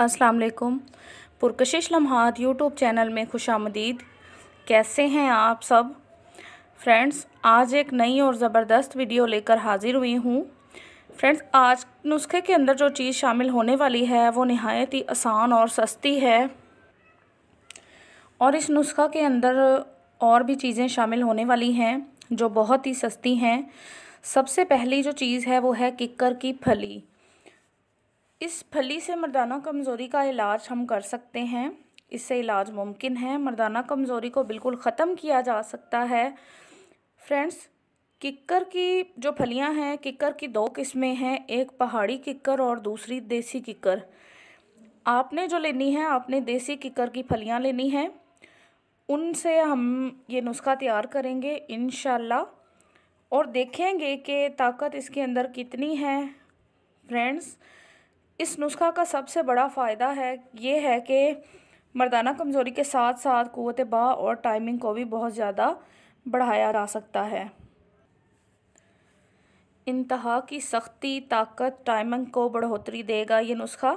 अस्सलाम वालेकुम पुरकशिश Lamhat YouTube channel में खुश आमदीद कैसे हैं आप सब फ्रेंड्स आज एक नई और ज़बरदस्त वीडियो लेकर हाज़िर हुई हूँ फ्रेंड्स आज नुस्खे के अंदर जो चीज़ शामिल होने वाली है वो नहायत ही आसान और सस्ती है और इस नुस्खा के अंदर और भी चीज़ें शामिल होने वाली हैं जो बहुत ही सस्ती हैं सबसे पहली जो चीज़ है वो है किक्कर की फली इस फली से मर्दाना कमज़ोरी का इलाज हम कर सकते हैं इससे इलाज मुमकिन है मर्दाना कमज़ोरी को बिल्कुल ख़त्म किया जा सकता है फ्रेंड्स किक्कर की जो फलियां हैं किक्कर की दो किस्में हैं एक पहाड़ी किक्कर और दूसरी देसी किक्कर आपने जो लेनी है आपने देसी किक्कर की फलियां लेनी हैं उनसे हम ये नुस्खा तैयार करेंगे इन और देखेंगे कि ताकत इसके अंदर कितनी है फ्रेंड्स इस नुस्खा का सबसे बड़ा फ़ायदा है ये है कि मर्दाना कमज़ोरी के साथ साथ क़वत बा और टाइमिंग को भी बहुत ज़्यादा बढ़ाया जा सकता है इंतहा की सख्ती ताकत टाइमिंग को बढ़ोतरी देगा ये नुस्खा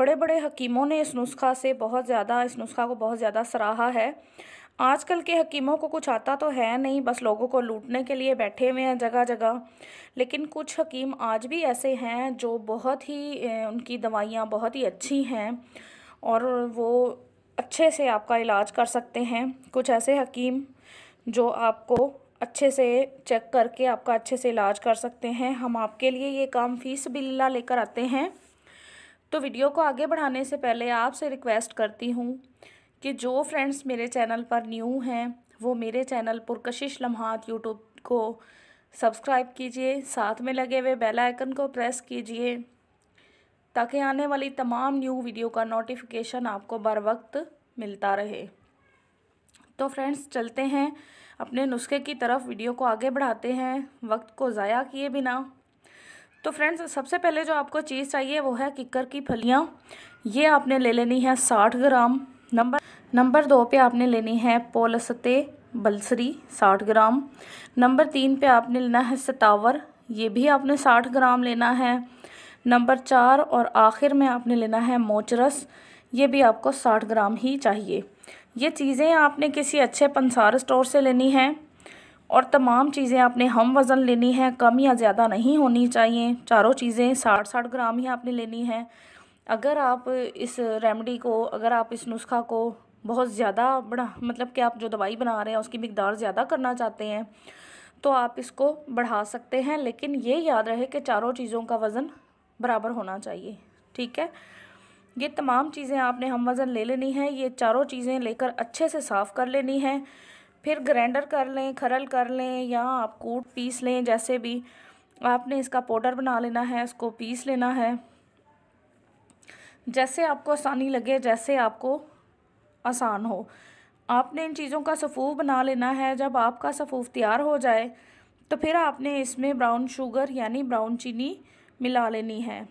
बड़े बड़े हकीमों ने इस नुस्खा से बहुत ज़्यादा इस नुस्खा को बहुत ज़्यादा सराहा है आजकल के हकीमों को कुछ आता तो है नहीं बस लोगों को लूटने के लिए बैठे हुए हैं जगह जगह लेकिन कुछ हकीम आज भी ऐसे हैं जो बहुत ही उनकी दवाइयाँ बहुत ही अच्छी हैं और वो अच्छे से आपका इलाज कर सकते हैं कुछ ऐसे हकीम जो आपको अच्छे से चेक करके आपका अच्छे से इलाज कर सकते हैं हम आपके लिए ये काम फीस बिल्ला लेकर आते हैं तो वीडियो को आगे बढ़ाने से पहले आपसे रिक्वेस्ट करती हूँ कि जो फ्रेंड्स मेरे चैनल पर न्यू हैं वो मेरे चैनल पुरकशिश लम्हात यूट्यूब को सब्सक्राइब कीजिए साथ में लगे हुए बेल आइकन को प्रेस कीजिए ताकि आने वाली तमाम न्यू वीडियो का नोटिफिकेशन आपको बर वक्त मिलता रहे तो फ्रेंड्स चलते हैं अपने नुस्खे की तरफ वीडियो को आगे बढ़ाते हैं वक्त को ज़ाया किए बिना तो फ्रेंड्स सबसे पहले जो आपको चीज़ चाहिए वो है किकर की फलियाँ ये आपने ले लेनी है साठ ग्राम नंबर नंबर दो पे आपने लेनी है पोलसते बलसरी साठ ग्राम नंबर तीन पे आपने लेना है सतावर ये भी आपने साठ ग्राम लेना है नंबर चार और आखिर में आपने लेना है मोचरस ये भी आपको साठ ग्राम ही चाहिए ये चीज़ें आपने किसी अच्छे पंसार स्टोर से लेनी है और तमाम चीज़ें आपने हम वज़न लेनी है कम या ज़्यादा नहीं होनी चाहिए चारों चीज़ें साठ साठ ग्राम ही आपने लेनी है अगर आप इस रेमडी को अगर आप इस नुस्खा को बहुत ज़्यादा बढ़ा मतलब कि आप जो दवाई बना रहे हैं उसकी मकदार ज़्यादा करना चाहते हैं तो आप इसको बढ़ा सकते हैं लेकिन ये याद रहे कि चारों चीज़ों का वज़न बराबर होना चाहिए ठीक है ये तमाम चीज़ें आपने हम वज़न ले लेनी है ये चारों चीज़ें लेकर अच्छे से साफ़ कर लेनी है फिर ग्राइंडर कर लें खरल कर लें या आप कूट पीस लें जैसे भी आपने इसका पाउडर बना लेना है इसको पीस लेना है जैसे आपको आसानी लगे जैसे आपको आसान हो आपने इन चीज़ों का सफ़ूफ बना लेना है जब आपका सफ़ूफ तैयार हो जाए तो फिर आपने इसमें ब्राउन शुगर यानी ब्राउन चीनी मिला लेनी है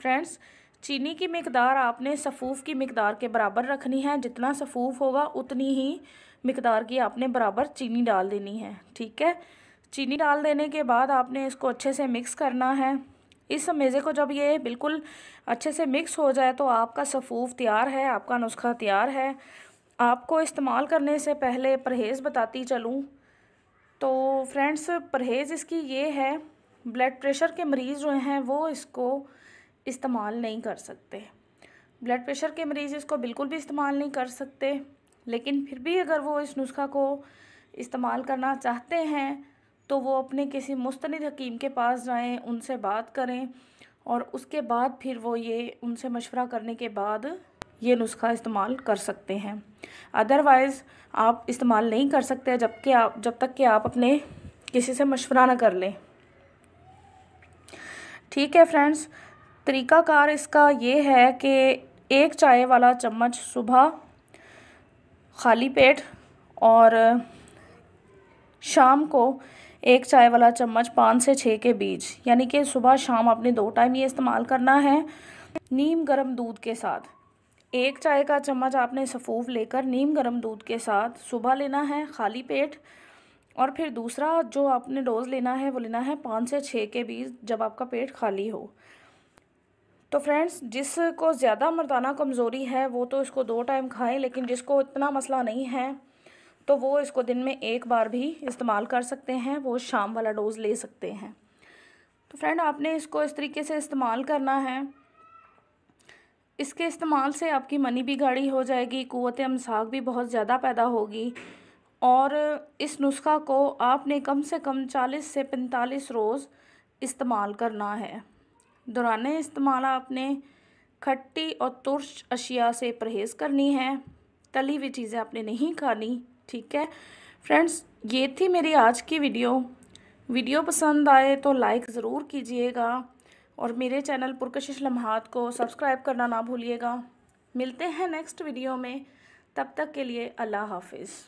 फ्रेंड्स चीनी की मकदार आपने सफ़ूफ की मकदार के बराबर रखनी है जितना सफ़ूफ होगा उतनी ही मकदार की आपने बराबर चीनी डाल देनी है ठीक है चीनी डाल देने के बाद आपने इसको अच्छे से मिक्स करना है इस मेज़े को जब ये बिल्कुल अच्छे से मिक्स हो जाए तो आपका सफ़ूफ तैयार है आपका नुस्खा तैयार है आपको इस्तेमाल करने से पहले परहेज़ बताती चलूँ तो फ्रेंड्स परहेज़ इसकी ये है ब्लड प्रेशर के मरीज़ जो हैं वो इसको इस्तेमाल नहीं कर सकते ब्लड प्रेशर के मरीज़ इसको बिल्कुल भी इस्तेमाल नहीं कर सकते लेकिन फिर भी अगर वो इस नुस्खा को इस्तेमाल करना चाहते हैं तो वो अपने किसी मुस्तनद हकीम के पास जाएं उनसे बात करें और उसके बाद फिर वो ये उनसे मशवरा करने के बाद ये नुस्खा इस्तेमाल कर सकते हैं अदरवाइज़ आप इस्तेमाल नहीं कर सकते जबकि आप जब तक कि आप अपने किसी से मशवरा ना कर लें ठीक है फ्रेंड्स तरीकाकार इसका ये है कि एक चाय वाला चम्मच सुबह खाली पेट और शाम को एक चाय वाला चम्मच पाँच से छः के बीच यानी कि सुबह शाम आपने दो टाइम ये इस्तेमाल करना है नीम गर्म दूध के साथ एक चाय का चम्मच आपने सफूफ लेकर नीम गर्म दूध के साथ सुबह लेना है खाली पेट और फिर दूसरा जो आपने डोज़ लेना है वो लेना है पाँच से छः के बीच जब आपका पेट खाली हो तो फ्रेंड्स जिसको ज़्यादा मर्दाना कमज़ोरी है वो तो इसको दो टाइम खाएं लेकिन जिसको इतना मसला नहीं है तो वो इसको दिन में एक बार भी इस्तेमाल कर सकते हैं वो शाम वाला डोज़ ले सकते हैं तो फ्रेंड आपने इसको इस तरीके से इस्तेमाल करना है इसके इस्तेमाल से आपकी मनी भी गाड़ी हो जाएगी कुत अमसाक भी बहुत ज़्यादा पैदा होगी और इस नुस्खा को आपने कम से कम 40 से 45 रोज़ इस्तेमाल करना है दौरान इस्तेमाल आपने खट्टी और तुर्श अशिया से परहेज़ करनी है तली हुई चीज़ें आपने नहीं खानी ठीक है फ्रेंड्स ये थी मेरी आज की वीडियो वीडियो पसंद आए तो लाइक ज़रूर कीजिएगा और मेरे चैनल पुरकशिश लम्हात को सब्सक्राइब करना ना भूलिएगा मिलते हैं नेक्स्ट वीडियो में तब तक के लिए अल्लाह हाफिज़